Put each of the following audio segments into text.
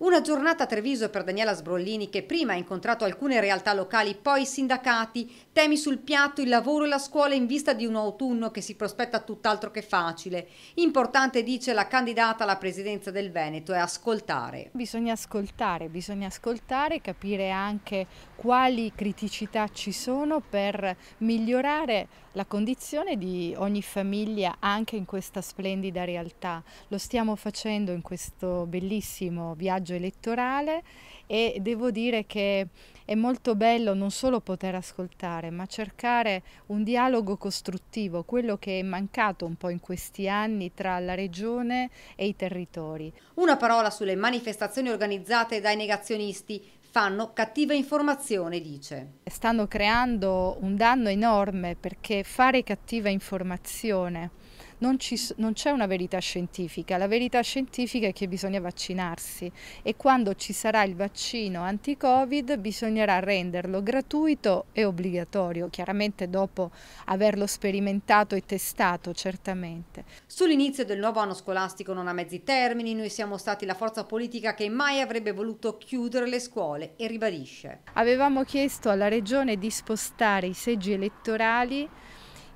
Una giornata a Treviso per Daniela Sbrollini che prima ha incontrato alcune realtà locali, poi i sindacati, temi sul piatto, il lavoro e la scuola in vista di un autunno che si prospetta tutt'altro che facile. Importante, dice la candidata alla presidenza del Veneto, è ascoltare. Bisogna ascoltare, bisogna ascoltare, capire anche quali criticità ci sono per migliorare la condizione di ogni famiglia anche in questa splendida realtà. Lo stiamo facendo in questo bellissimo viaggio viaggio elettorale e devo dire che è molto bello non solo poter ascoltare, ma cercare un dialogo costruttivo, quello che è mancato un po' in questi anni tra la regione e i territori. Una parola sulle manifestazioni organizzate dai negazionisti, fanno cattiva informazione, dice. Stanno creando un danno enorme perché fare cattiva informazione non, ci, non c'è una verità scientifica, la verità scientifica è che bisogna vaccinarsi e quando ci sarà il vaccino anti-Covid bisognerà renderlo gratuito e obbligatorio, chiaramente dopo averlo sperimentato e testato certamente. Sull'inizio del nuovo anno scolastico non a mezzi termini, noi siamo stati la forza politica che mai avrebbe voluto chiudere le scuole e ribadisce. Avevamo chiesto alla Regione di spostare i seggi elettorali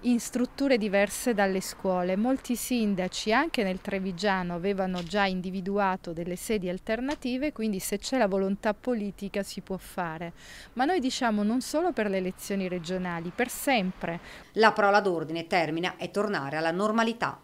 in strutture diverse dalle scuole. Molti sindaci anche nel Trevigiano avevano già individuato delle sedi alternative, quindi se c'è la volontà politica si può fare. Ma noi diciamo non solo per le elezioni regionali, per sempre. La parola d'ordine termina è tornare alla normalità.